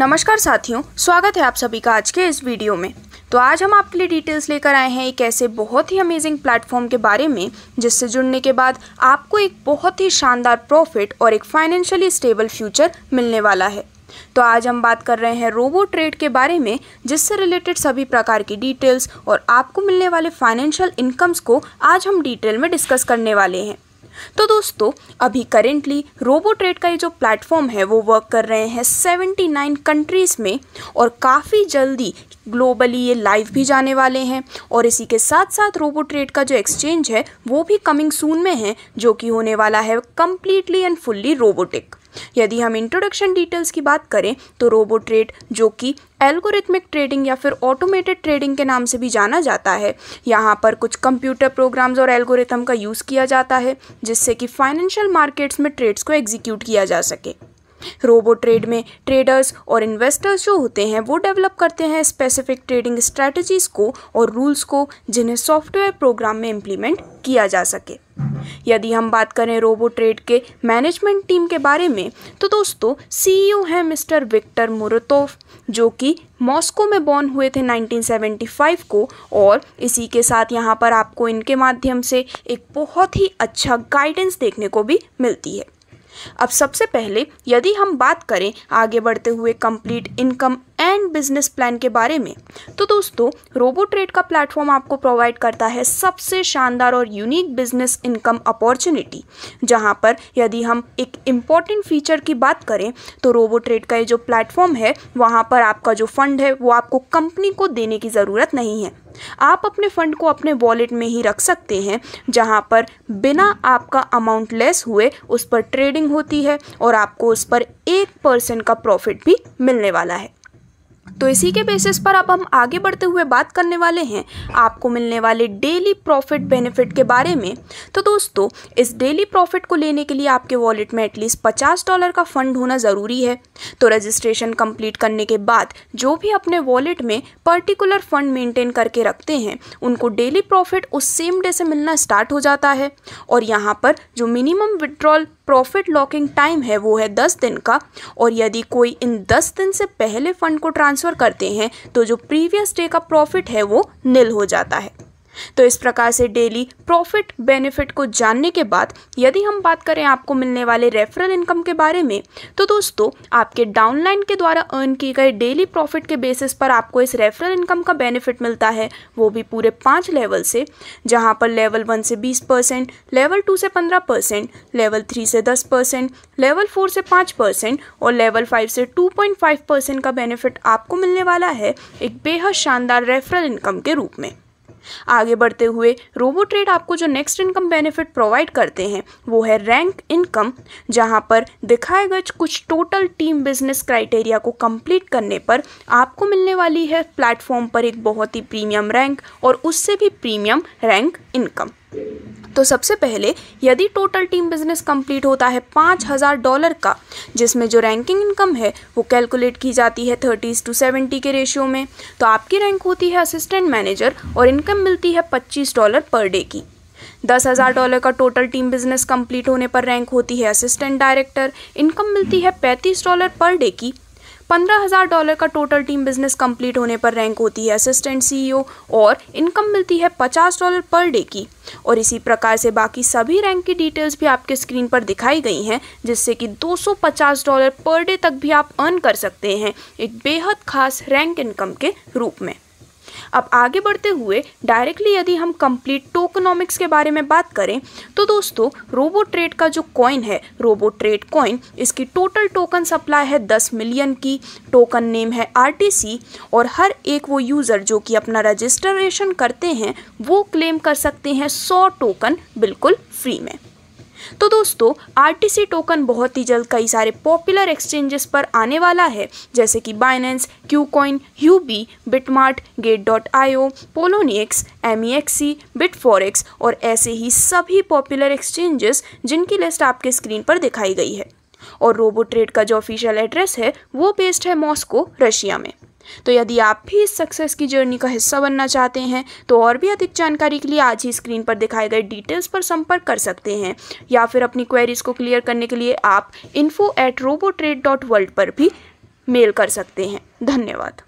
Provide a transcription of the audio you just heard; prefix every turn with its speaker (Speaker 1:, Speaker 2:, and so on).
Speaker 1: नमस्कार साथियों स्वागत है आप सभी का आज के इस वीडियो में तो आज हम आपके लिए डिटेल्स लेकर आए हैं एक ऐसे बहुत ही अमेजिंग प्लेटफॉर्म के बारे में जिससे जुड़ने के बाद आपको एक बहुत ही शानदार प्रॉफिट और एक फाइनेंशियली स्टेबल फ्यूचर मिलने वाला है तो आज हम बात कर रहे हैं रोबो ट्रेड के बारे में जिससे रिलेटेड सभी प्रकार की डिटेल्स और आपको मिलने वाले फाइनेंशियल इनकम्स को आज हम डिटेल में डिस्कस करने वाले हैं तो दोस्तों अभी करेंटली रोबो ट्रेड का ये जो प्लेटफॉर्म है वो वर्क कर रहे हैं 79 कंट्रीज़ में और काफ़ी जल्दी ग्लोबली ये लाइव भी जाने वाले हैं और इसी के साथ साथ रोबो ट्रेड का जो एक्सचेंज है वो भी कमिंग सून में है जो कि होने वाला है कम्प्लीटली एंड फुल्ली रोबोटिक यदि हम इंट्रोडक्शन डिटेल्स की बात करें तो रोबो ट्रेड जो कि एल्गोरिथमिक ट्रेडिंग या फिर ऑटोमेटेड ट्रेडिंग के नाम से भी जाना जाता है यहाँ पर कुछ कंप्यूटर प्रोग्राम्स और एल्गोरिथम का यूज़ किया जाता है जिससे कि फाइनेंशियल मार्केट्स में ट्रेड्स को एग्जीक्यूट किया जा सके रोबो ट्रेड में ट्रेडर्स और इन्वेस्टर्स जो होते हैं वो डेवलप करते हैं स्पेसिफिक ट्रेडिंग स्ट्रेटजीज को और रूल्स को जिन्हें सॉफ्टवेयर प्रोग्राम में इम्प्लीमेंट किया जा सके यदि हम बात करें रोबो ट्रेड के मैनेजमेंट टीम के बारे में तो दोस्तों सीईओ e हैं मिस्टर विक्टर मुरतोव जो कि मॉस्को में बॉर्न हुए थे 1975 को और इसी के साथ यहाँ पर आपको इनके माध्यम से एक बहुत ही अच्छा गाइडेंस देखने को भी मिलती है अब सबसे पहले यदि हम बात करें आगे बढ़ते हुए complete income and business plan के बारे में तो दोस्तों रोबो ट्रेड का प्लेटफॉर्म आपको प्रोवाइड करता है सबसे शानदार और यूनिक बिजनेस इनकम अपॉर्चुनिटी जहाँ पर यदि हम एक इम्पॉर्टेंट फीचर की बात करें तो रोबो ट्रेड का ये जो प्लेटफॉर्म है वहाँ पर आपका जो फंड है वो आपको कंपनी को देने की ज़रूरत नहीं है आप अपने फंड को अपने वॉलेट में ही रख सकते हैं जहाँ पर बिना आपका अमाउंट लेस हुए उस पर ट्रेडिंग होती है और आपको उस पर एक परसेंट का प्रॉफिट भी मिलने वाला है तो इसी के बेसिस पर अब हम आगे बढ़ते हुए बात करने वाले हैं आपको मिलने वाले डेली प्रॉफिट बेनिफिट के बारे में तो दोस्तों इस डेली प्रॉफिट को लेने के लिए आपके वॉलेट में एटलीस्ट पचास डॉलर का फंड होना ज़रूरी है तो रजिस्ट्रेशन कंप्लीट करने के बाद जो भी अपने वॉलेट में पर्टिकुलर फंड मेंटेन करके रखते हैं उनको डेली प्रॉफिट उस सेम डे से मिलना स्टार्ट हो जाता है और यहाँ पर जो minimum withdrawal profit locking time है वो है दस दिन का और यदि कोई इन दस दिन से पहले फंड को ट्रांसफ़र करते हैं तो जो प्रीवियस डे का प्रॉफिट है वो नील हो जाता है तो इस प्रकार से डेली प्रॉफिट बेनिफिट को जानने के बाद यदि हम बात करें आपको मिलने वाले रेफरल इनकम के बारे में तो दोस्तों आपके डाउनलाइन के द्वारा अर्न किए गए डेली प्रॉफिट के बेसिस पर आपको इस रेफरल इनकम का बेनिफिट मिलता है वो भी पूरे पाँच लेवल से जहाँ पर लेवल वन से बीस परसेंट लेवल टू से पंद्रह परसेंट लेवल थ्री से दस परसेंट लेवल फोर से पाँच परसेंट और लेवल फाइव से टू पॉइंट फाइव परसेंट का बेनिफिट आपको मिलने वाला है एक बेहद शानदार रेफरल इनकम के रूप में आगे बढ़ते हुए रोबो ट्रेड आपको जो नेक्स्ट इनकम बेनिफिट प्रोवाइड करते हैं वो है रैंक इनकम जहाँ पर दिखाए गए कुछ टोटल टीम बिजनेस क्राइटेरिया को कंप्लीट करने पर आपको मिलने वाली है प्लेटफॉर्म पर एक बहुत ही प्रीमियम रैंक और उससे भी प्रीमियम रैंक इनकम तो सबसे पहले यदि टोटल टीम बिजनेस कंप्लीट होता है पाँच हज़ार डॉलर का जिसमें जो रैंकिंग इनकम है वो कैलकुलेट की जाती है थर्टीज़ टू सेवेंटी के रेशियो में तो आपकी रैंक होती है असिस्टेंट मैनेजर और इनकम मिलती है पच्चीस डॉलर पर डे की दस हज़ार डॉलर का टोटल टीम बिजनेस कंप्लीट होने पर रैंक होती है असिस्टेंट डायरेक्टर इनकम मिलती है पैंतीस डॉलर पर डे की पंद्रह हज़ार डॉलर का टोटल टीम बिजनेस कंप्लीट होने पर रैंक होती है असिस्टेंट सीईओ और इनकम मिलती है पचास डॉलर पर डे की और इसी प्रकार से बाकी सभी रैंक की डिटेल्स भी आपके स्क्रीन पर दिखाई गई हैं जिससे कि पचास डॉलर पर डे तक भी आप अर्न कर सकते हैं एक बेहद खास रैंक इनकम के रूप में अब आगे बढ़ते हुए डायरेक्टली यदि हम कंप्लीट टोकनॉमिक्स के बारे में बात करें तो दोस्तों रोबो ट्रेड का जो कॉइन है रोबो ट्रेड कॉइन इसकी टोटल टोकन सप्लाई है दस मिलियन की टोकन नेम है आर और हर एक वो यूज़र जो कि अपना रजिस्ट्रेशन करते हैं वो क्लेम कर सकते हैं सौ टोकन बिल्कुल फ्री में तो दोस्तों आरटीसी टोकन बहुत ही जल्द कई सारे पॉपुलर एक्सचेंजेस पर आने वाला है जैसे कि बाइनेंस क्यू कॉइन यूबी BitMart gate dot IO Poloniex एम बिटफॉरेक्स और ऐसे ही सभी पॉपुलर एक्सचेंजेस जिनकी लिस्ट आपके स्क्रीन पर दिखाई गई है और रोबोट ट्रेड का जो ऑफिशियल एड्रेस है वो बेस्ड है मॉस्को रशिया में तो यदि आप भी इस सक्सेस की जर्नी का हिस्सा बनना चाहते हैं तो और भी अधिक जानकारी के लिए आज ही स्क्रीन पर दिखाए गए डिटेल्स पर संपर्क कर सकते हैं या फिर अपनी क्वेरीज को क्लियर करने के लिए आप info at robo trade dot world पर भी मेल कर सकते हैं धन्यवाद